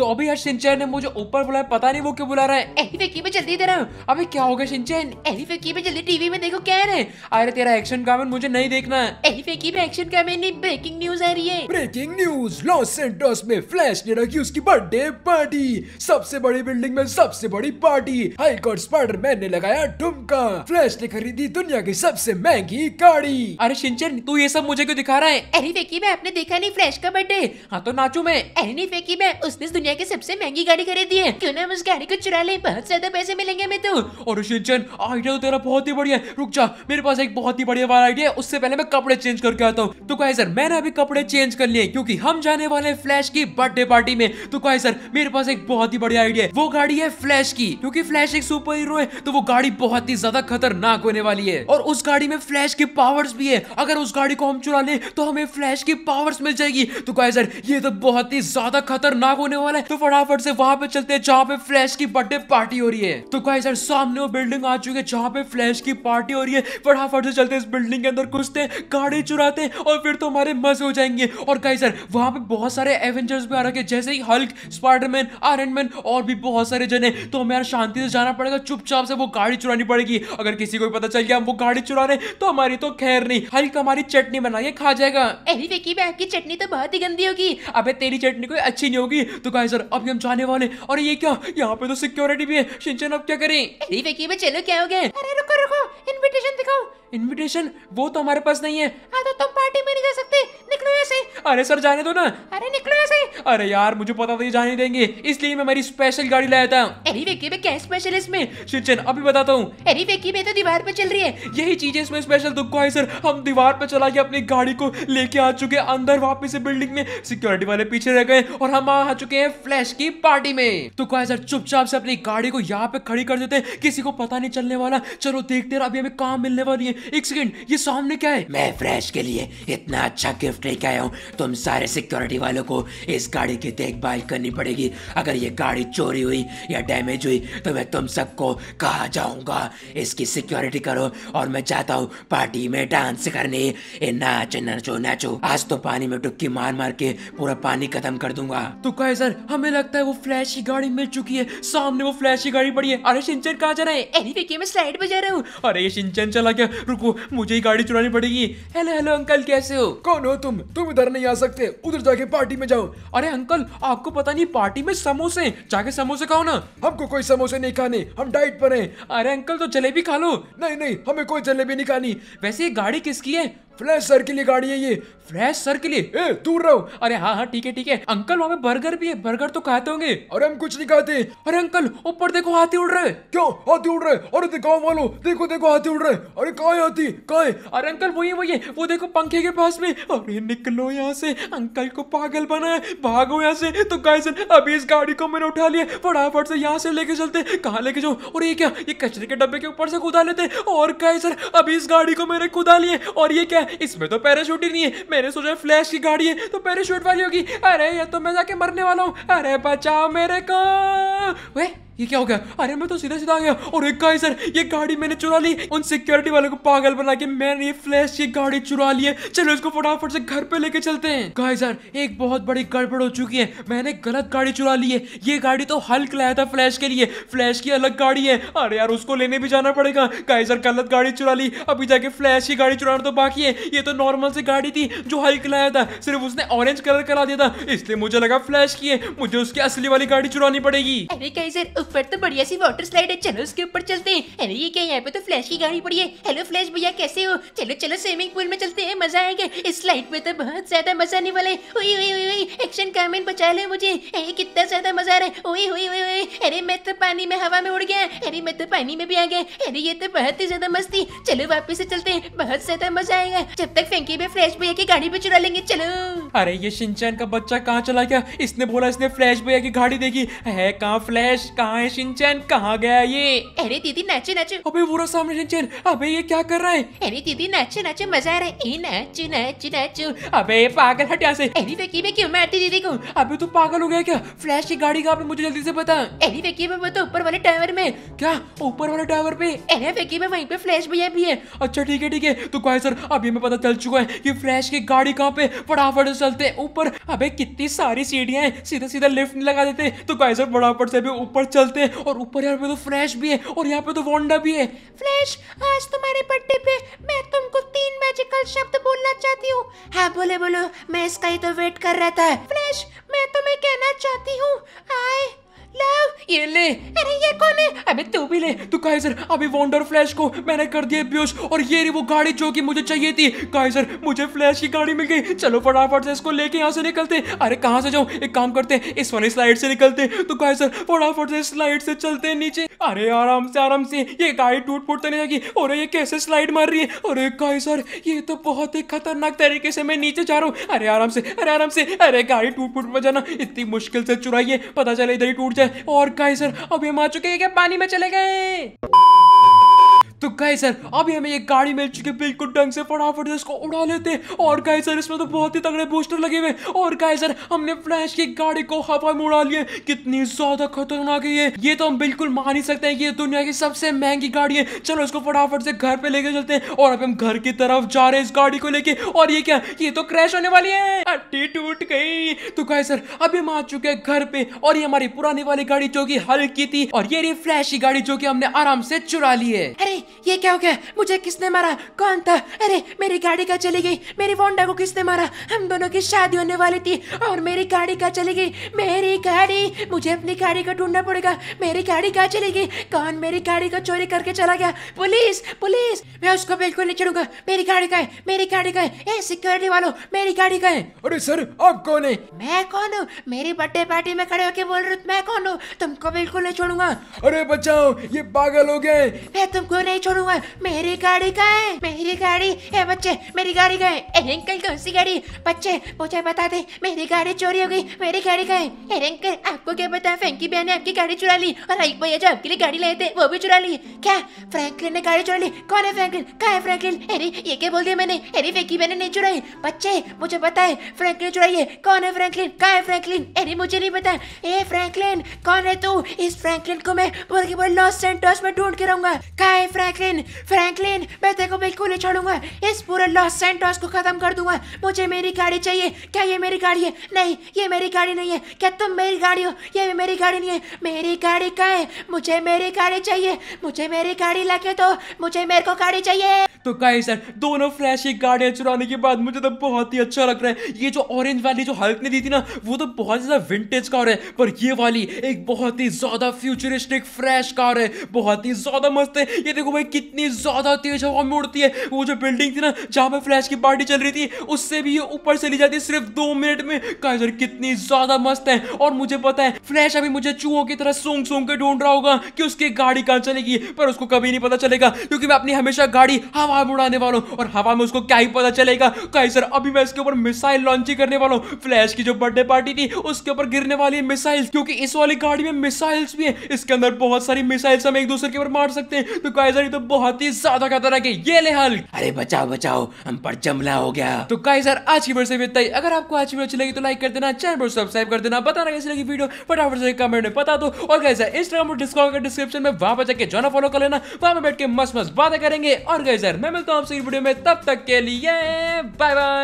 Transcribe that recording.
तो अभी यार सिंचैन ने मुझे ऊपर बुलाया पता नहीं वो क्यों बुला रहा है एनी फेकी में जल्दी दे रहा हूँ अभी क्या होगा सिंचैन एनी फेकी में जल्दी टीवी में देखो क्या है अरे तेरा एक्शन कामेन मुझे नहीं देखना है फेकी में एक्शन कामेन नहीं ब्रेकिंग न्यूज आ रही है ब्रेकिंग न्यूज लॉस सेंटोस में फ्लैश ने रखी उसकी बर्थडे पार्टी सबसे बड़ी बिल्डिंग में सबसे बड़ी पार्टी हाई कोर्ट मैन ने लगाया ठुमका फ्लैश ने खरीदी दुनिया की सबसे महंगी गाड़ी अरे सिंचन तू ये सब मुझे क्यों दिखा रहा है एनी फेकी में आपने देखा नहीं फ्लैश का बर्थडे हाँ तो नाचू मैं एनी फेकी में उसने दुनिया दुनिया की सबसे महंगी गाड़ी खरीदी है क्यों ना हम उस गाड़ी को चुरा ले बहुत ज्यादा पैसे मिलेंगे हमें तो और शिंचन आइडिया तो तेरा बहुत ही बढ़िया है रुक जा मेरे पास एक बहुत ही बढ़िया वाला आइडिया उससे पहले मैं कपड़े चेंज करके आता हूँ तो कहे सर मैंने अभी कपड़े चेंज कर लिए क्यूँकी हम जाने वाले फ्लैश की बर्थडे पार्टी में तो कहे सर मेरे पास एक बहुत ही बढ़िया आइडिया है वो गाड़ी है फ्लैश की क्यूँकी फ्लैश एक सुपर हीरो है तो वो गाड़ी बहुत ही ज्यादा खतरनाक होने वाली है और उस गाड़ी में फ्लैश की पावर्स भी है अगर उस गाड़ी को हम चुरा ले तो हमें फ्लैश की पावर्स मिल जाएगी तो कहे सर ये तो बहुत ही ज्यादा खतरनाक होने वाला है है तो फटाफट से वहाँ पे चलते हैं जहाँ पे फ्लैश की बर्थडे पार्टी हो रही है तो गाइस सर सामने वो बिल्डिंग आ चुकी है जहाँ पे फ्लैश की पार्टी हो रही है फटाफट से चलते इस बिल्डिंग के अंदर घुसते गाड़ी चुराते और फिर तो हमारे मजे हो जाएंगे और गाइस सर वहाँ पे बहुत सारे एवेंजर्स भी आ रखे जैसे ही हल्क स्पाइडरमैन आयरन मैन और भी बहुत सारे जने तो हमें यार शांति से जाना पड़ेगा चुपचाप से वो गाड़ी चुरानी पड़ेगी अगर किसी को भी पता चल गया हम वो गाड़ी चुरा रहे तो हमारी तो खैर नहीं हल्क हमारी चटनी बना के खा जाएगा अरे विकी की चटनी तो बहुत ही गंदी होगी अबे तेरी चटनी कोई अच्छी नहीं होगी तो सुपरवाइजर है अब हम जाने वाले और ये क्या यहाँ पे तो सिक्योरिटी भी है शिंचन अब क्या करें अरे में चलो क्या हो गए अरे रुको रुको इनविटेशन दिखाओ इनविटेशन वो तो हमारे पास नहीं है हाँ, तो तुम पार्टी में नहीं जा सकते अरे सर जाने दो ना अरे निकलो ऐसे अरे यार मुझे पता था ये जाने देंगे इसलिए मैं मेरी स्पेशल गाड़ी लाया था अरे वेकी में क्या स्पेशल है इसमें शिचन अभी बताता हूँ अरे वेकी तो दीवार पे चल रही है यही चीज है इसमें स्पेशल दुख है सर हम दीवार पे चला के अपनी गाड़ी को लेके आ चुके अंदर वापिस बिल्डिंग में सिक्योरिटी वाले पीछे रह गए और हम आ चुके हैं फ्लैश की पार्टी में तो सर चुपचाप से अपनी गाड़ी को यहाँ पे खड़ी कर देते हैं किसी को पता नहीं चलने वाला चलो देखते रहे अभी हमें काम मिलने वाली है एक सेकेंड ये सामने क्या है मैं फ्लैश के लिए इतना अच्छा गिफ्ट लेके आया हूँ तुम सारे सिक्योरिटी वालों को इस गाड़ी की देखभाल करनी पड़ेगी अगर ये गाड़ी चोरी हुई या डैमेज हुई तो मैं तुम सबको कहा जाऊंगा इसकी सिक्योरिटी करो और मैं चाहता हूँ पार्टी में डांस करने ए नाच नाचो नाचो आज तो पानी में डुबकी मार मार के पूरा पानी खत्म कर दूंगा तो कहे सर हमें लगता है वो फ्लैश की गाड़ी मिल चुकी है सामने वो फ्लैश की गाड़ी पड़ी है अरे सिंचन कहा जा रहा है एनी देखिए मैं स्लाइड पर जा रहा हूँ अरे सिंचन चला गया रुको मुझे ही गाड़ी चुरानी पड़ेगी हेलो हेलो अंकल कैसे हो कौन हो तुम तुम इधर नहीं आ सकते उधर जाके पार्टी में जाओ अरे अंकल आपको पता नहीं पार्टी में समोसे जाके समोसे खाओ ना हमको कोई समोसे नहीं खाने हम डाइट पर हैं अरे अंकल तो जलेबी खा लो नहीं नहीं हमें कोई जलेबी नहीं खानी वैसे ये गाड़ी किसकी है फ्लैश सर के लिए गाड़ी है ये फ्रेश सर के लिए ए, दूर रहो अरे हाँ हाँ ठीक है ठीक है अंकल वहाँ पे बर्गर भी है बर्गर तो खाते होंगे अरे हम कुछ नहीं खाते अरे अंकल ऊपर देखो हाथी उड़ रहे क्यों हाथी उड़ रहे अरे दिखाओ वालो देखो देखो हाथी उड़ रहे अरे कहा है हाथी कहा है अरे अंकल वही वही वो देखो पंखे के पास में अरे निकलो यहाँ से अंकल को पागल बनाया भागो यहाँ से तो गाइस अभी इस गाड़ी को मैंने उठा लिया फटाफट से यहाँ से लेके चलते कहाँ लेके जाओ और ये क्या ये कचरे के डब्बे के ऊपर से कूदा लेते और कहे सर अभी इस गाड़ी को मैंने कूदा लिए और ये क्या इसमें तो पैराशूट ही नहीं है मैं मैंने सोचा फ्लैश की गाड़ी है तो पैराशूट वाली होगी अरे ये तो मैं जाके मरने वाला हूँ अरे बचाओ मेरे को वे ये क्या हो गया अरे मैं तो सीधा सीधा आ गया और एक गाइस सर ये गाड़ी मैंने चुरा ली उन सिक्योरिटी वालों को पागल बना के मैंने ये फ्लैश ये गाड़ी चुरा ली है चलो इसको फटाफट से घर पे लेके चलते हैं गाइस सर एक बहुत बड़ी गड़बड़ हो चुकी है मैंने गलत गाड़ी चुरा ली है ये गाड़ी तो हल्क लाया था फ्लैश के लिए फ्लैश की अलग गाड़ी है अरे यार उसको लेने भी जाना पड़ेगा गाइस सर गलत गाड़ी चुरा ली अभी जाके फ्लैश की गाड़ी चुराना तो बाकी है ये तो नॉर्मल सी गाड़ी थी जो हल्क लाया था सिर्फ उसने ऑरेंज कलर करा दिया था इसलिए मुझे लगा फ्लैश की है मुझे उसकी असली वाली गाड़ी चुरानी पड़ेगी अरे गाइस पर तो बढ़िया सी वाटर स्लाइड है चलो उसके ऊपर चलते हैं अरे ये क्या यहाँ पे तो फ्लैश की गाड़ी पड़ी है हेलो फ्लैश भैया कैसे हो चलो चलो स्विमिंग पूल में चलते हैं मजा आएगा इस स्लाइड पे तो बहुत ज्यादा मजा आने वाला है ओए ओए ओए एक्शन कैमरन बचा ले मुझे अरे कितना ज्यादा मजा आ रहा है ओए ओए ओए अरे मैं तो पानी में हवा में उड़ गया अरे मैं तो पानी में भी आ गया अरे ये तो बहुत ही ज्यादा मस्ती चलो वापिस से चलते हैं बहुत ज्यादा मजा आएगा जब तक फेंकी में फ्लैश भैया की गाड़ी पे चुरा लेंगे चलो अरे ये सिंचन का बच्चा कहाँ चला गया इसने बोला इसने फ्लैश भैया की गाड़ी देखी है कहाँ फ्लैश कहाँ है सिंचन कहाँ गया ये अरे दीदी नाचे नाचे अबे वो सामने सिंचन अबे ये क्या कर रहा है अरे दीदी नाचे नाचे मजा आ रहा है नाचे नाचे नाचे अबे पागल हट यहाँ से अरे बेकी में क्यों मारती दीदी को अबे तू पागल हो गया क्या फ्लैश की गाड़ी कहाँ पे मुझे जल्दी से बता अरे बेकी में वो तो ऊपर वाले टावर में क्या ऊपर वाले टावर पे अरे बेकी में वही पे फ्लैश भैया भी है अच्छा ठीक है ठीक है तो कहा सर अभी मैं पता चल चुका है की फ्लैश की गाड़ी कहाँ पे फटाफट चलते ऊपर अबे कितनी सारी सीढ़ियां हैं सीधा सीधा लिफ्ट लगा देते तो कहा सर फटाफट से भी ऊपर चल चलते हैं और ऊपर यहाँ पे तो फ्लैश भी है और यहाँ पे तो वोंडा भी है फ्लैश आज तुम्हारे बर्थडे पे मैं तुमको तीन मैजिकल शब्द बोलना चाहती हूँ हाँ बोले बोलो मैं इसका ही तो वेट कर रहा था फ्लैश मैं तुम्हें कहना चाहती हूँ आई लव ये ले अरे ये कौन है अबे तू भी ले तो काइजर अभी वंडर फ्लैश को मैंने कर दिया बेहोश और ये रही वो गाड़ी जो कि मुझे चाहिए थी काइजर मुझे फ्लैश की गाड़ी मिल गई चलो फटाफट से इसको लेके से निकलते अरे कहाँ से जाऊँ एक काम करते इस वाली स्लाइड से निकलते तो काइजर फटाफट से स्लाइड से चलते नीचे अरे आराम से आराम से ये गाड़ी टूट फूट तो नहीं जाएगी और ये कैसे स्लाइड मार रही है अरे काइजर ये तो बहुत ही खतरनाक तरीके से मैं नीचे जा रहा हूँ अरे आराम से अरे आराम से अरे गाड़ी टूट फूट मत जाना इतनी मुश्किल से चुराइए पता चले इधर ही टूट और काई सर अब हम आ चुके हैं क्या पानी में चले गए तो गए सर अभी हमें ये गाड़ी मिल चुकी है बिल्कुल ढंग से फटाफट इसको उड़ा लेते और गए सर इसमें तो बहुत ही तगड़े बूस्टर लगे हुए और गए सर हमने फ्लैश की गाड़ी को हवा में उड़ा लिया कितनी ज्यादा खतरनाक है ये तो हम बिल्कुल मान ही सकते हैं कि ये दुनिया की सबसे महंगी गाड़ी है चलो इसको फटाफट से घर पे लेके चलते हैं और अब हम घर की तरफ जा रहे हैं इस गाड़ी को लेके और ये क्या ये तो क्रैश होने वाली है हड्डी टूट गई तो कहे सर अभी हम आ चुके हैं घर पे और ये हमारी पुरानी वाली गाड़ी जो की हल्की थी और ये रही फ्लैश की गाड़ी जो की हमने आराम से चुरा ली है अरे ये क्या हो गया मुझे किसने मारा कौन था अरे मेरी गाड़ी का चली गई मेरी वोंडा को किसने मारा हम दोनों की शादी होने वाली थी और मेरी गाड़ी का चली गई मेरी गाड़ी मुझे अपनी गाड़ी का ढूंढना पड़ेगा मेरी गाड़ी का चली गई कौन मेरी गाड़ी का चोरी करके चला गया पुलिस पुलिस मैं उसको बिल्कुल नहीं छोड़ूंगा मेरी गाड़ी का है मेरी गाड़ी का है ए सिक्योरिटी वालों मेरी गाड़ी का है अरे सर आप कौन है मैं कौन हूँ मेरी बर्थडे पार्टी में खड़े होकर बोल रही हूँ मैं कौन हूँ तुमको बिल्कुल नहीं छोड़ूंगा अरे बचाओ ये पागल हो गए मैं तुमको नहीं नहीं छोड़ूंगा मेरी गाड़ी का है मेरी गाड़ी ए बच्चे मेरी गाड़ी का है ए अंकल कौन सी गाड़ी बच्चे मुझे बता दे मेरी गाड़ी चोरी हो गई मेरी गाड़ी का है ए अंकल आपको क्या बताया फ्रेंकी भैया ने आपकी गाड़ी चुरा ली और एक भैया जो आपके लिए गाड़ी लाए थे वो भी चुरा ली क्या फ्रेंकलिन ने गाड़ी चुरा ली कौन है फ्रेंकलिन कहा है फ्रेंकलिन अरे ये क्या बोल दिया मैंने अरे फेंकी फैंकी ने नहीं चुराई बच्चे मुझे पता है फ्रैंकलिन चुराई है कौन है फ्रेंकलिन कहा है फ्रेंकलिन अरे मुझे नहीं पता ए फ्रेंकलिन कौन है तू इस फ्रेंकलिन को मैं बोल के बोल लॉस सेंटोस में ढूंढ के रहूंगा कहा है फ्रैंक फ्रैंकलिन फ्रैंकलिन मैं तेरे को बिल्कुल नहीं छोड़ूंगा इस पूरे लॉस सेंटोस को खत्म कर दूंगा मुझे मेरी गाड़ी चाहिए क्या ये मेरी गाड़ी है नहीं ये मेरी गाड़ी नहीं है क्या तुम मेरी गाड़ी हो ये मेरी गाड़ी नहीं है मेरी गाड़ी कहाँ है मुझे मेरी गाड़ी चाहिए मुझे मेरी गाड़ी लाके दो तो मुझे मेरे को गाड़ी चाहिए तो कहीं सर दोनों फ्लैश की गाड़ियाँ चुराने के बाद मुझे तो बहुत ही अच्छा लग रहा है ये जो ऑरेंज वाली जो हल्क ने दी थी ना वो तो बहुत ज़्यादा विंटेज कार है पर ये वाली एक बहुत ही ज़्यादा फ्यूचरिस्टिक फ्रेश कार है बहुत ही ज़्यादा मस्त है ये देखो भाई कितनी ज़्यादा तेज हवा में उड़ती है वो जो बिल्डिंग थी ना जहाँ पर फ्लैश की पार्टी चल रही थी उससे भी ये ऊपर चली जाती है सिर्फ दो मिनट में कहीं सर कितनी ज़्यादा मस्त है और मुझे पता है फ्लैश अभी मुझे चूहों की तरह सूंघ सूंघ के ढूंढ रहा होगा कि उसकी गाड़ी कहाँ चलेगी पर उसको कभी नहीं पता चलेगा क्योंकि मैं अपनी हमेशा गाड़ी हवा हवा में उड़ाने वाला हूँ और हवा में उसको क्या ही पता चलेगा कहीं सर अभी मैं इसके ऊपर मिसाइल लॉन्चिंग करने वाला हूँ फ्लैश की जो बर्थडे पार्टी थी उसके ऊपर गिरने वाली है मिसाइल क्योंकि इस वाली गाड़ी में मिसाइल्स भी है इसके अंदर बहुत सारी मिसाइल्स हम एक दूसरे के ऊपर मार सकते हैं तो कहीं सर ये तो बहुत ही ज्यादा खतरनाक है ये ले हल अरे बचाओ बचाओ हम पर जमला हो गया तो कहीं सर आज की वीडियो से इतना अगर आपको आज की वीडियो अच्छी लगी तो लाइक कर देना चैनल पर सब्सक्राइब कर देना बताना कैसी लगी वीडियो फटाफट से कमेंट में बता दो और कैसे इंस्टाग्राम और डिस्कॉर्ड डिस्क्रिप्शन में वहां पर जाकर जो फॉलो कर लेना वहां पर बैठ के मस्त मस्त बातें करेंगे और कैसे मैं मिलता हूँ आपसे वीडियो में तब तक के लिए बाय बाय